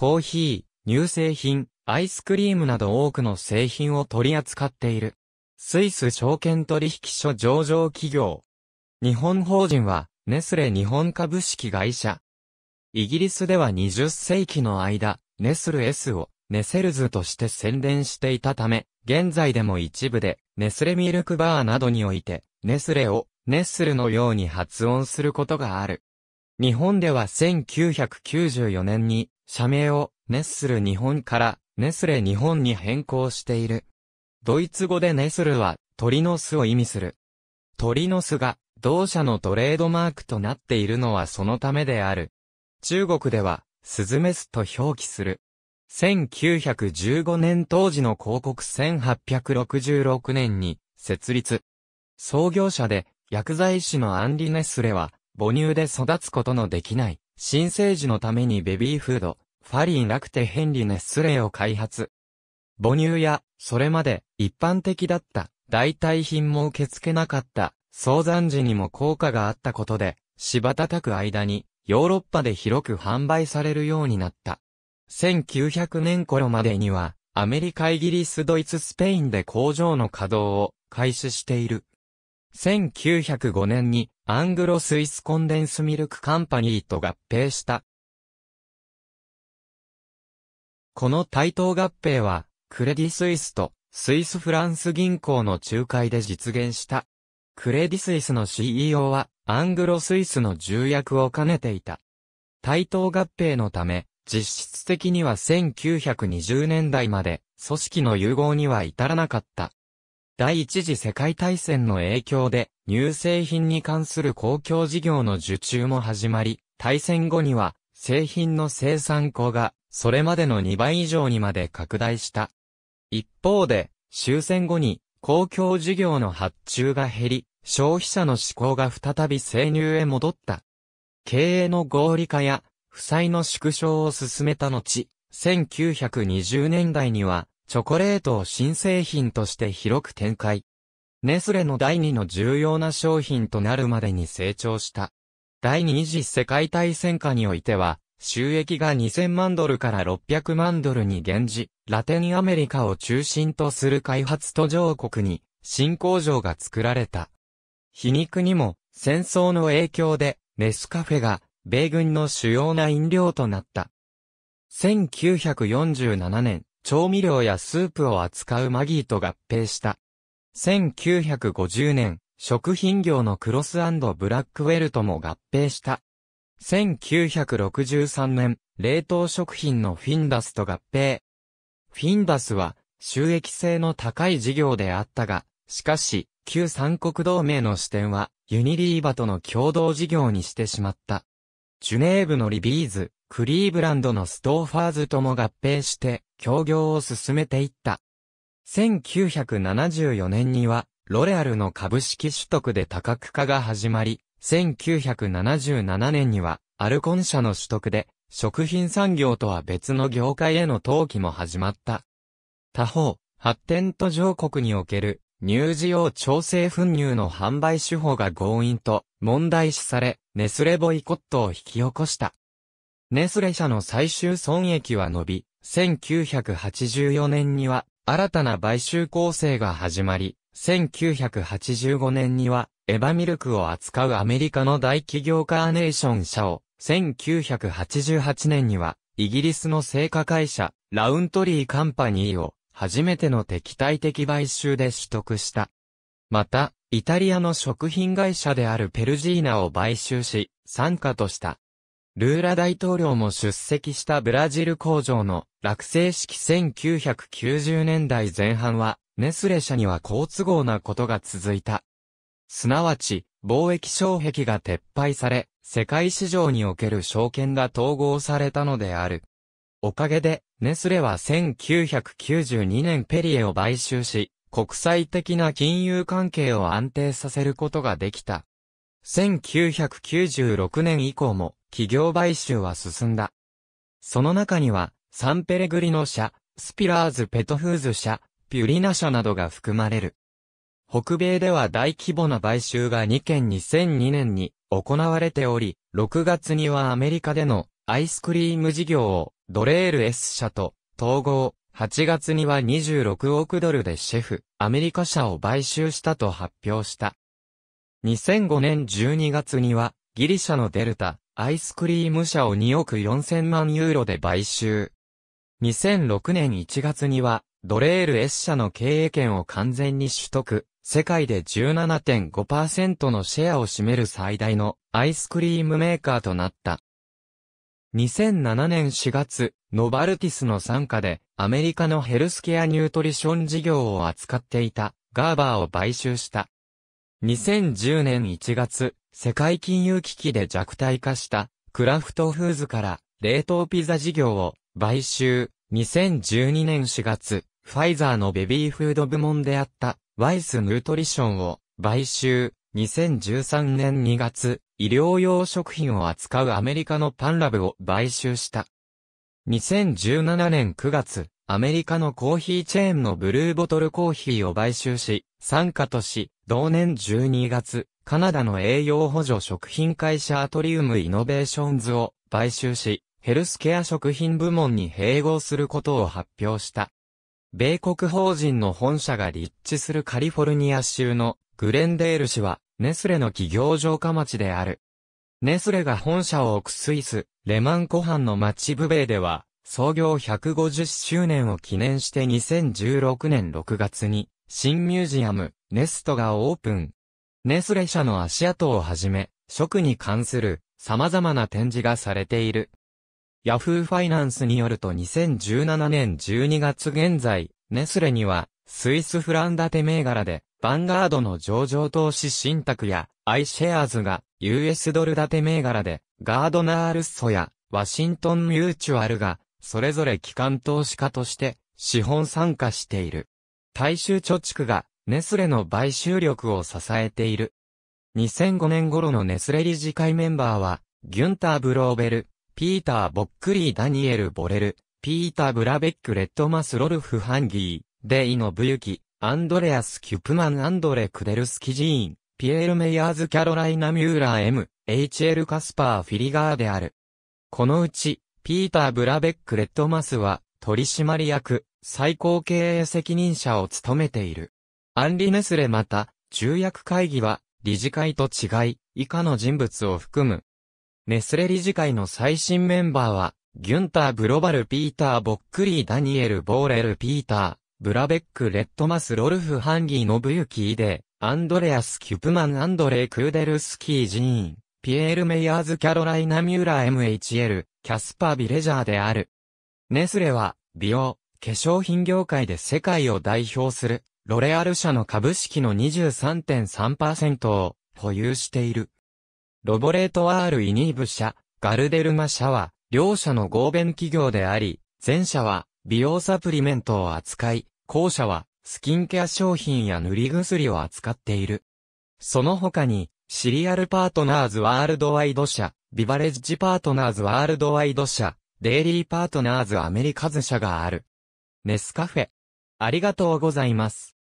コーヒー、乳製品、アイスクリームなど多くの製品を取り扱っている。スイス証券取引所上場企業。日本法人は、ネスレ日本株式会社。イギリスでは20世紀の間、ネスル S をネセルズとして宣伝していたため、現在でも一部でネスレミルクバーなどにおいて、ネスレをネスルのように発音することがある。日本では1994年に社名をネッスル日本からネスレ日本に変更している。ドイツ語でネスルは鳥の巣を意味する。鳥の巣が同社のトレードマークとなっているのはそのためである。中国ではスズメスと表記する。1915年当時の広告1866年に設立。創業者で薬剤師のアンリ・ネスレは母乳で育つことのできない新生児のためにベビーフード、ファリーなくてヘンリネスレーを開発。母乳や、それまで一般的だった代替品も受け付けなかった早産時にも効果があったことで、柴叩く間にヨーロッパで広く販売されるようになった。1900年頃までには、アメリカイギリスドイツスペインで工場の稼働を開始している。1905年にアングロスイスコンデンスミルクカンパニーと合併したこの対等合併は、クレディ・スイスとスイスフランス銀行の仲介で実現した。クレディ・スイスの CEO は、アングロ・スイスの重役を兼ねていた。対等合併のため、実質的には1920年代まで、組織の融合には至らなかった。第一次世界大戦の影響で、乳製品に関する公共事業の受注も始まり、大戦後には、製品の生産校がそれまでの2倍以上にまで拡大した。一方で、終戦後に公共事業の発注が減り、消費者の思考が再び生乳へ戻った。経営の合理化や、負債の縮小を進めた後、1920年代には、チョコレートを新製品として広く展開。ネスレの第二の重要な商品となるまでに成長した。第二次世界大戦下においては、収益が2000万ドルから600万ドルに減じ、ラテンアメリカを中心とする開発途上国に新工場が作られた。皮肉にも戦争の影響でネスカフェが米軍の主要な飲料となった。1947年、調味料やスープを扱うマギーと合併した。1950年、食品業のクロスブラックウェルトも合併した。1963年、冷凍食品のフィンダスと合併。フィンダスは収益性の高い事業であったが、しかし、旧三国同盟の視点は、ユニリーバとの共同事業にしてしまった。ジュネーブのリビーズ、クリーブランドのストーファーズとも合併して、協業を進めていった。1974年には、ロレアルの株式取得で多角化が始まり、1977年には、アルコン社の取得で、食品産業とは別の業界への登記も始まった。他方、発展途上国における、乳児用調整粉乳の販売手法が強引と問題視され、ネスレボイコットを引き起こした。ネスレ社の最終損益は伸び、1984年には新たな買収構成が始まり、1985年にはエバミルクを扱うアメリカの大企業カーネーション社を、1988年には、イギリスの製菓会社、ラウントリーカンパニーを、初めての敵対的買収で取得した。また、イタリアの食品会社であるペルジーナを買収し、参加とした。ルーラ大統領も出席したブラジル工場の落成式1990年代前半は、ネスレ社には好都合なことが続いた。すなわち、貿易障壁が撤廃され、世界市場における証券が統合されたのである。おかげで、ネスレは1992年ペリエを買収し、国際的な金融関係を安定させることができた。1996年以降も企業買収は進んだ。その中には、サンペレグリノ社、スピラーズペトフーズ社、ピュリナ社などが含まれる。北米では大規模な買収が2件2002年に行われており、6月にはアメリカでのアイスクリーム事業をドレール S 社と統合、8月には26億ドルでシェフ、アメリカ社を買収したと発表した。2005年12月にはギリシャのデルタ、アイスクリーム社を2億4000万ユーロで買収。2006年1月には、ドレール S 社の経営権を完全に取得、世界で17.5%のシェアを占める最大のアイスクリームメーカーとなった。2007年4月、ノバルティスの傘下で、アメリカのヘルスケアニュートリション事業を扱っていた、ガーバーを買収した。2010年1月、世界金融危機で弱体化した、クラフトフーズから、冷凍ピザ事業を、買収。2012年4月、ファイザーのベビーフード部門であった、ワイスヌートリションを買収。2013年2月、医療用食品を扱うアメリカのパンラブを買収した。2017年9月、アメリカのコーヒーチェーンのブルーボトルコーヒーを買収し、参加とし、同年12月、カナダの栄養補助食品会社アトリウムイノベーションズを買収し、ヘルスケア食品部門に併合することを発表した。米国法人の本社が立地するカリフォルニア州のグレンデール市は、ネスレの企業城下町である。ネスレが本社を置くスイス、レマン湖畔の町ブベーでは、創業150周年を記念して2016年6月に、新ミュージアム、ネストがオープン。ネスレ社の足跡をはじめ、食に関する様々な展示がされている。ヤフーファイナンスによると2017年12月現在、ネスレには、スイスフランダテ銘柄で、バンガードの上場投資信託や、アイシェアーズが、US ドル建て銘柄で、ガードナールッソや、ワシントンミューチュアルが、それぞれ機関投資家として、資本参加している。大衆貯蓄が、ネスレの買収力を支えている。2005年頃のネスレ理事会メンバーは、ギュンター・ブローベル、ピーター・ボックリー・ダニエル・ボレル、ピーター・ブラベック・レッドマス・ロルフ・ハンギー、デイ・ノブユキ、アンドレアス・キュプマン・アンドレ・クデルスキジーン、ピエール・メイヤーズ・キャロライナ・ミューラー・ M、HL・ カスパー・フィリガーである。このうち、ピーター・ブラベック・レッドマスは、取締役、最高経営責任者を務めている。アンリ・ネスレまた、重役会議は、理事会と違い、以下の人物を含む、ネスレ理事会の最新メンバーは、ギュンター・ブロバル・ピーター・ボックリー・ダニエル・ボーレル・ピーター、ブラベック・レッドマス・ロルフ・ハンギー・ノブユキーデ、アンドレアス・キュプマン・アンドレイ・クーデルスキー・ジーン、ピエール・メイヤーズ・キャロライナ・ミューラー・ MHL、キャスパー・ビレジャーである。ネスレは、美容、化粧品業界で世界を代表する、ロレアル社の株式の23.3%を保有している。ロボレートアール・イニーブ社、ガルデルマ社は、両社の合弁企業であり、前社は、美容サプリメントを扱い、後者は、スキンケア商品や塗り薬を扱っている。その他に、シリアルパートナーズワールドワイド社、ビバレッジパートナーズワールドワイド社、デイリーパートナーズアメリカズ社がある。ネスカフェ。ありがとうございます。